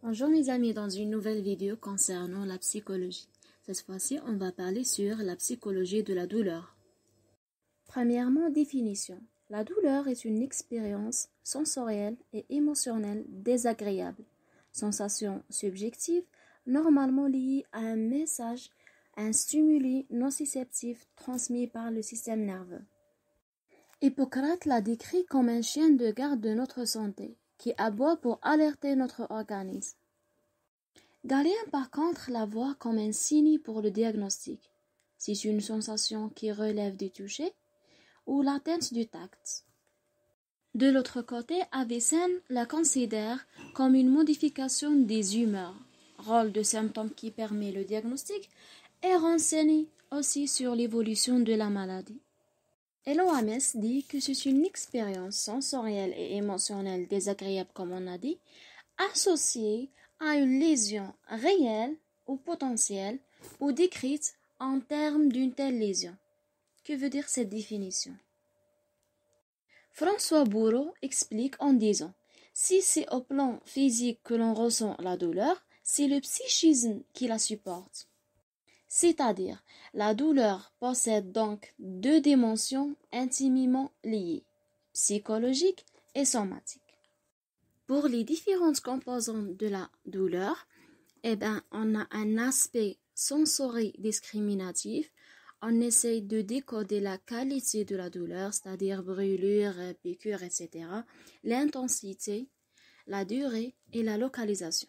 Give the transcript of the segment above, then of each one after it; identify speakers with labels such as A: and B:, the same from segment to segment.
A: Bonjour mes amis, dans une nouvelle vidéo concernant la psychologie. Cette fois-ci, on va parler sur la psychologie de la douleur. Premièrement, définition. La douleur est une expérience sensorielle et émotionnelle désagréable, sensation subjective normalement liée à un message, un stimuli nociceptif transmis par le système nerveux. Hippocrate l'a décrit comme un chien de garde de notre santé qui aboie pour alerter notre organisme. Galien, par contre, la voit comme un signe pour le diagnostic, si c'est une sensation qui relève du toucher ou l'atteinte du tact. De l'autre côté, Avicenne la considère comme une modification des humeurs, rôle de symptôme qui permet le diagnostic, et renseigne aussi sur l'évolution de la maladie. Hello dit que c'est une expérience sensorielle et émotionnelle désagréable, comme on a dit, associée à une lésion réelle ou potentielle ou décrite en termes d'une telle lésion. Que veut dire cette définition François Bourreau explique en disant Si c'est au plan physique que l'on ressent la douleur, c'est le psychisme qui la supporte c'est-à-dire la douleur possède donc deux dimensions intimement liées, psychologiques et somatiques. Pour les différentes composantes de la douleur, eh ben, on a un aspect sensorie discriminatif. On essaye de décoder la qualité de la douleur, c'est-à-dire brûlure, piqûre, etc., l'intensité, la durée et la localisation.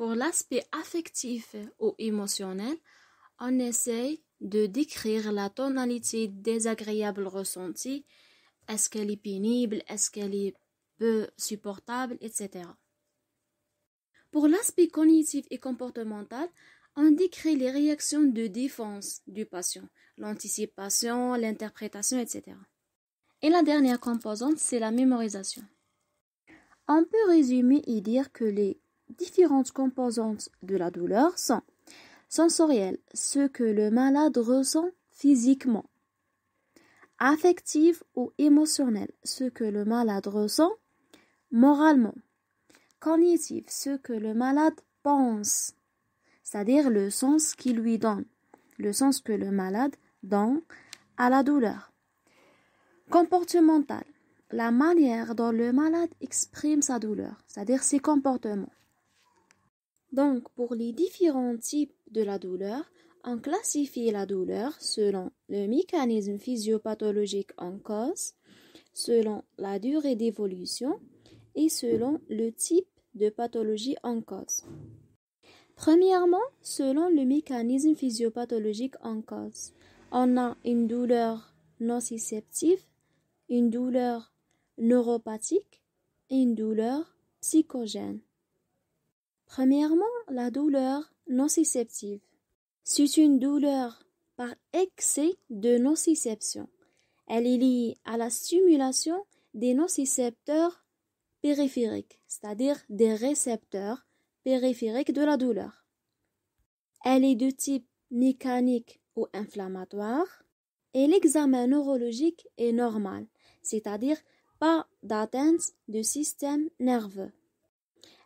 A: Pour l'aspect affectif ou émotionnel, on essaye de décrire la tonalité désagréable ressentie. Est-ce qu'elle est pénible Est-ce qu'elle est peu supportable Etc. Pour l'aspect cognitif et comportemental, on décrit les réactions de défense du patient, l'anticipation, l'interprétation, etc. Et la dernière composante, c'est la mémorisation. On peut résumer et dire que les différentes composantes de la douleur sont sensorielles, ce que le malade ressent physiquement, affective ou émotionnelles, ce que le malade ressent moralement, cognitive, ce que le malade pense, c'est-à-dire le sens qu'il lui donne, le sens que le malade donne à la douleur, Comportemental, la manière dont le malade exprime sa douleur, c'est-à-dire ses comportements. Donc, pour les différents types de la douleur, on classifie la douleur selon le mécanisme physiopathologique en cause, selon la durée d'évolution et selon le type de pathologie en cause. Premièrement, selon le mécanisme physiopathologique en cause, on a une douleur nociceptive, une douleur neuropathique et une douleur psychogène. Premièrement, la douleur nociceptive. C'est une douleur par excès de nociception. Elle est liée à la stimulation des nocicepteurs périphériques, c'est-à-dire des récepteurs périphériques de la douleur. Elle est de type mécanique ou inflammatoire et l'examen neurologique est normal, c'est-à-dire pas d'atteinte du système nerveux.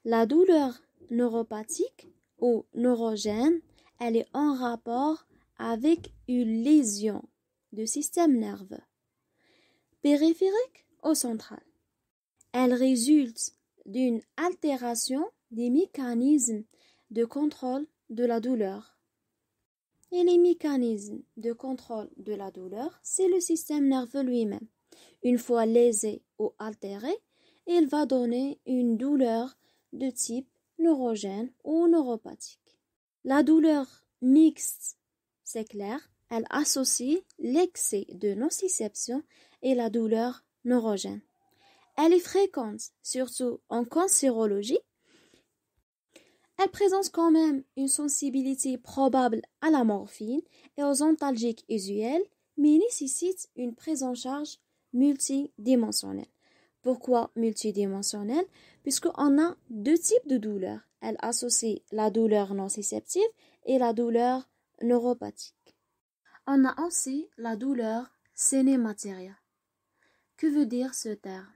A: La douleur neuropathique ou neurogène, elle est en rapport avec une lésion du système nerveux, périphérique ou central. Elle résulte d'une altération des mécanismes de contrôle de la douleur. Et les mécanismes de contrôle de la douleur, c'est le système nerveux lui-même. Une fois lésé ou altéré, il va donner une douleur de type neurogène ou neuropathique. La douleur mixte, c'est clair, elle associe l'excès de nociception et la douleur neurogène. Elle est fréquente, surtout en cancérologie. Elle présente quand même une sensibilité probable à la morphine et aux antalgiques usuels, mais nécessite une prise en charge multidimensionnelle. Pourquoi multidimensionnelle Puisqu'on a deux types de douleurs. Elle associe la douleur nociceptive et la douleur neuropathique. On a aussi la douleur sénématérielle. Que veut dire ce terme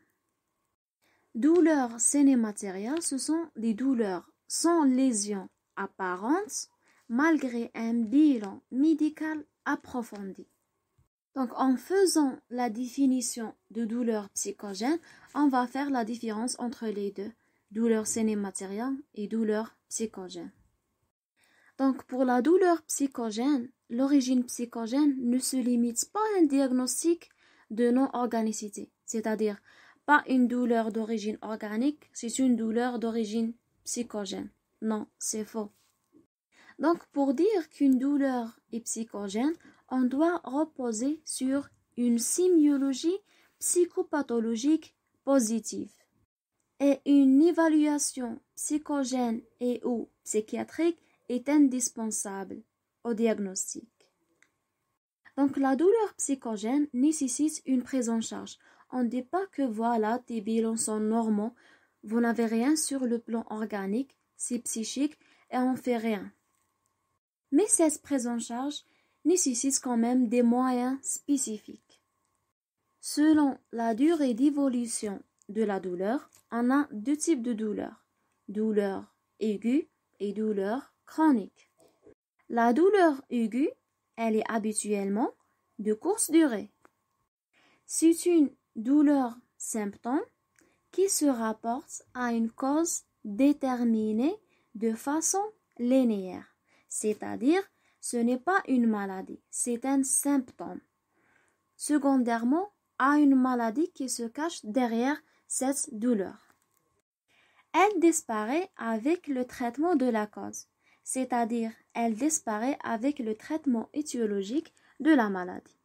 A: Douleurs sénématérielles, ce sont des douleurs sans lésion apparente malgré un bilan médical approfondi. Donc, en faisant la définition de douleur psychogène, on va faire la différence entre les deux, douleur cinématérielle et douleur psychogène. Donc, pour la douleur psychogène, l'origine psychogène ne se limite pas à un diagnostic de non-organicité, c'est-à-dire pas une douleur d'origine organique, c'est une douleur d'origine psychogène. Non, c'est faux. Donc, pour dire qu'une douleur est psychogène, on doit reposer sur une sémiologie psychopathologique positive et une évaluation psychogène et ou psychiatrique est indispensable au diagnostic. Donc la douleur psychogène nécessite une prise en charge. On ne dit pas que voilà, tes bilans sont normaux, vous n'avez rien sur le plan organique, c'est psychique et on fait rien. Mais cette prise en charge nécessite quand même des moyens spécifiques. Selon la durée d'évolution de la douleur, on a deux types de douleurs, douleur aiguë et douleur chronique. La douleur aiguë, elle est habituellement de courte durée. C'est une douleur symptôme qui se rapporte à une cause déterminée de façon linéaire, c'est-à-dire ce n'est pas une maladie, c'est un symptôme. Secondairement, à une maladie qui se cache derrière cette douleur. Elle disparaît avec le traitement de la cause, c'est-à-dire elle disparaît avec le traitement étiologique de la maladie.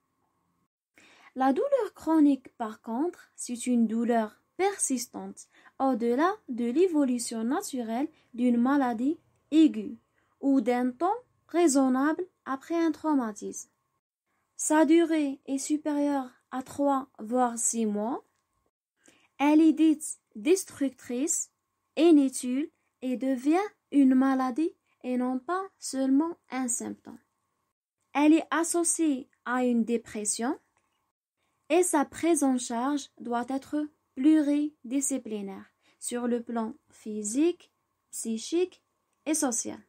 A: La douleur chronique, par contre, c'est une douleur persistante au-delà de l'évolution naturelle d'une maladie aiguë ou d'un temps raisonnable après un traumatisme. Sa durée est supérieure à 3 voire 6 mois. Elle est dite destructrice, inutile et devient une maladie et non pas seulement un symptôme. Elle est associée à une dépression et sa prise en charge doit être pluridisciplinaire sur le plan physique, psychique et social.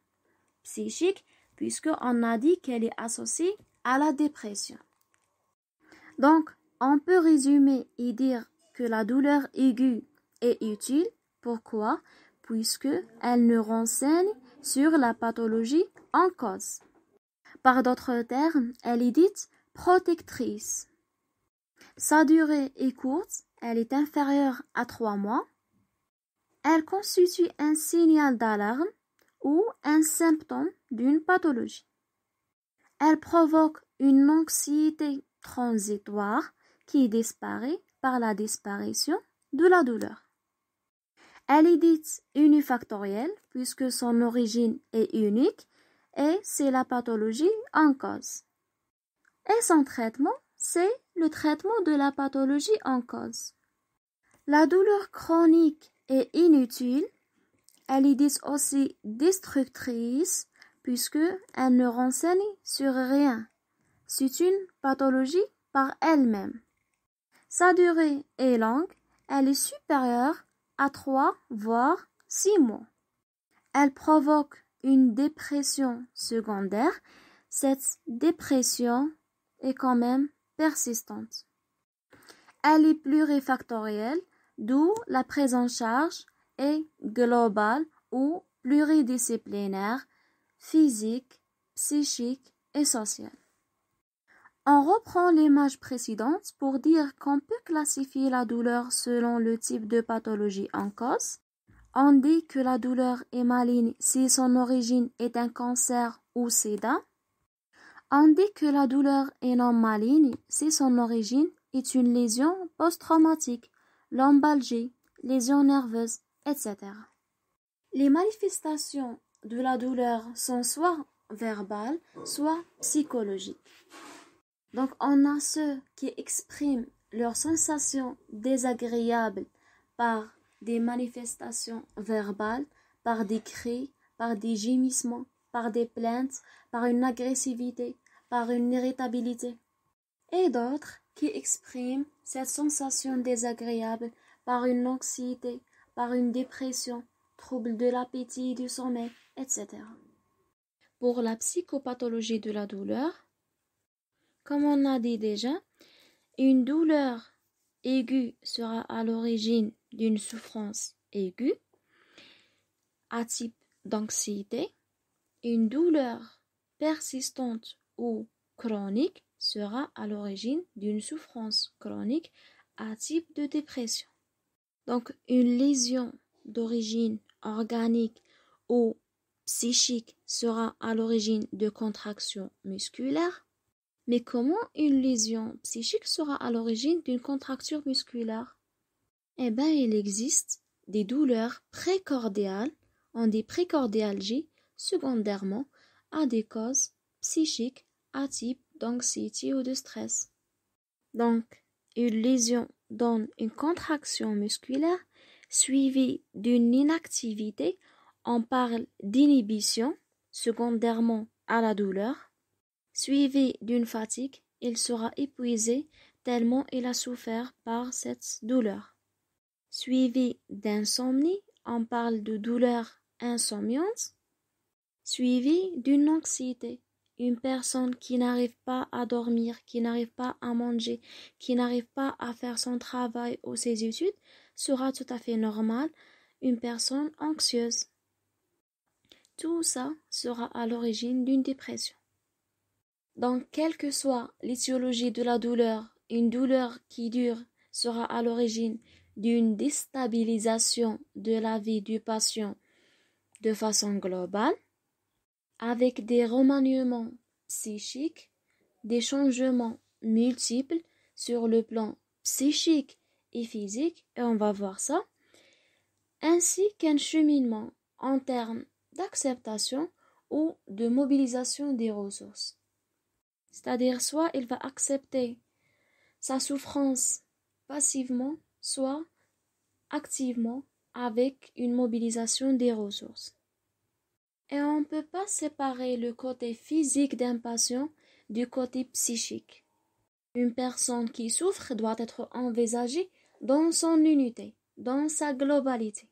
A: Psychique, puisqu'on a dit qu'elle est associée à la dépression. Donc, on peut résumer et dire que la douleur aiguë est utile. Pourquoi Puisque elle nous renseigne sur la pathologie en cause. Par d'autres termes, elle est dite protectrice. Sa durée est courte, elle est inférieure à trois mois. Elle constitue un signal d'alarme ou un symptôme d'une pathologie. Elle provoque une anxiété transitoire qui disparaît par la disparition de la douleur. Elle est dite unifactorielle puisque son origine est unique et c'est la pathologie en cause. Et son traitement, c'est le traitement de la pathologie en cause. La douleur chronique est inutile elle est aussi destructrice puisque elle ne renseigne sur rien. C'est une pathologie par elle-même. Sa durée est longue, elle est supérieure à 3 voire 6 mois. Elle provoque une dépression secondaire. Cette dépression est quand même persistante. Elle est plurifactorielle, d'où la prise en charge et global ou pluridisciplinaire, physique, psychique et sociale. On reprend l'image précédente pour dire qu'on peut classifier la douleur selon le type de pathologie en cause. On dit que la douleur est maligne si son origine est un cancer ou sida. On dit que la douleur est non maligne si son origine est une lésion post-traumatique, lombalgie, lésion nerveuse, etc. Les manifestations de la douleur sont soit verbales, soit psychologiques. Donc on a ceux qui expriment leurs sensations désagréables par des manifestations verbales, par des cris, par des gémissements, par des plaintes, par une agressivité, par une irritabilité. Et d'autres qui expriment cette sensation désagréable par une anxiété, par une dépression, trouble de l'appétit du sommeil, etc. Pour la psychopathologie de la douleur, comme on a dit déjà, une douleur aiguë sera à l'origine d'une souffrance aiguë, à type d'anxiété, une douleur persistante ou chronique sera à l'origine d'une souffrance chronique à type de dépression. Donc, une lésion d'origine organique ou psychique sera à l'origine de contractions musculaires. Mais comment une lésion psychique sera à l'origine d'une contracture musculaire Eh bien, il existe des douleurs précordiales en des précordialgies secondairement à des causes psychiques à type d'anxiété ou de stress. Donc, une lésion donne une contraction musculaire suivie d'une inactivité. On parle d'inhibition, secondairement à la douleur, Suivi d'une fatigue. Il sera épuisé tellement il a souffert par cette douleur. Suivi d'insomnie, on parle de douleur insomniante, suivi d'une anxiété. Une personne qui n'arrive pas à dormir, qui n'arrive pas à manger, qui n'arrive pas à faire son travail ou ses études sera tout à fait normale, une personne anxieuse. Tout ça sera à l'origine d'une dépression. Donc, quelle que soit l'étiologie de la douleur, une douleur qui dure sera à l'origine d'une déstabilisation de la vie du patient de façon globale avec des remaniements psychiques, des changements multiples sur le plan psychique et physique, et on va voir ça, ainsi qu'un cheminement en termes d'acceptation ou de mobilisation des ressources. C'est-à-dire soit il va accepter sa souffrance passivement, soit activement avec une mobilisation des ressources. Et on ne peut pas séparer le côté physique d'un patient du côté psychique. Une personne qui souffre doit être envisagée dans son unité, dans sa globalité.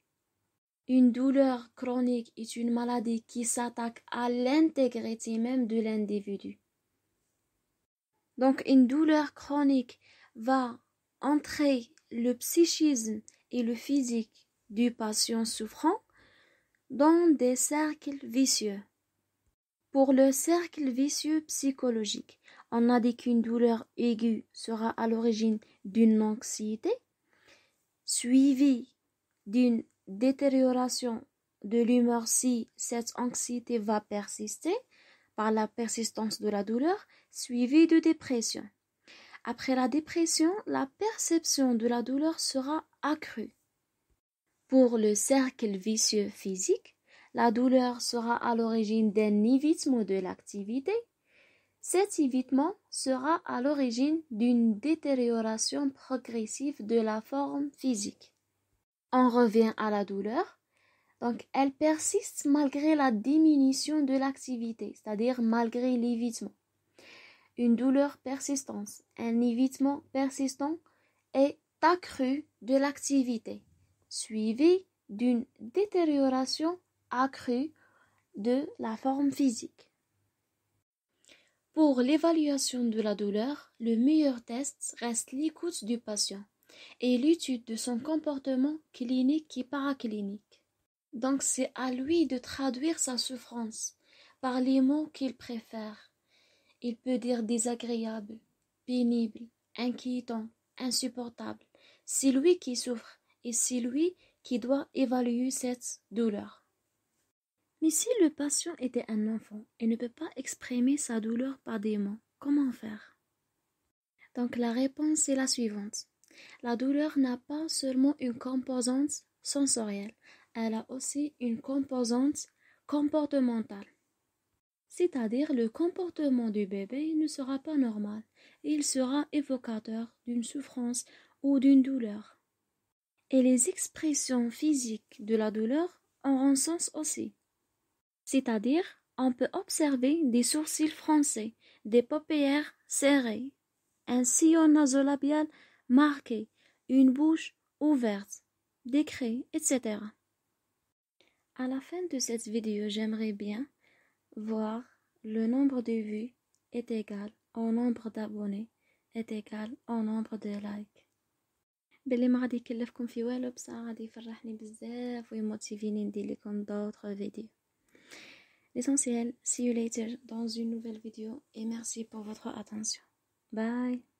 A: Une douleur chronique est une maladie qui s'attaque à l'intégrité même de l'individu. Donc une douleur chronique va entrer le psychisme et le physique du patient souffrant dans des cercles vicieux. Pour le cercle vicieux psychologique, on a dit qu'une douleur aiguë sera à l'origine d'une anxiété, suivie d'une détérioration de l'humeur si cette anxiété va persister par la persistance de la douleur, suivie de dépression. Après la dépression, la perception de la douleur sera accrue. Pour le cercle vicieux physique, la douleur sera à l'origine d'un évitement de l'activité. Cet évitement sera à l'origine d'une détérioration progressive de la forme physique. On revient à la douleur. Donc, elle persiste malgré la diminution de l'activité, c'est-à-dire malgré l'évitement. Une douleur persistante, un évitement persistant est accru de l'activité suivi d'une détérioration accrue de la forme physique. Pour l'évaluation de la douleur, le meilleur test reste l'écoute du patient et l'étude de son comportement clinique et paraclinique. Donc c'est à lui de traduire sa souffrance par les mots qu'il préfère. Il peut dire désagréable, pénible, inquiétant, insupportable. C'est lui qui souffre et c'est lui qui doit évaluer cette douleur. Mais si le patient était un enfant et ne peut pas exprimer sa douleur par des mots, comment faire Donc la réponse est la suivante. La douleur n'a pas seulement une composante sensorielle, elle a aussi une composante comportementale. C'est-à-dire le comportement du bébé ne sera pas normal, et il sera évocateur d'une souffrance ou d'une douleur et les expressions physiques de la douleur ont un sens aussi. C'est-à-dire, on peut observer des sourcils froncés, des paupières serrées, un sillon nasolabial marqué, une bouche ouverte, des cris, etc. À la fin de cette vidéo, j'aimerais bien voir le nombre de vues est égal au nombre d'abonnés est égal au nombre de likes. باللي غادي يكلفكم d'autres vidéos L'essentiel, see you later dans une nouvelle vidéo et merci pour votre attention. Bye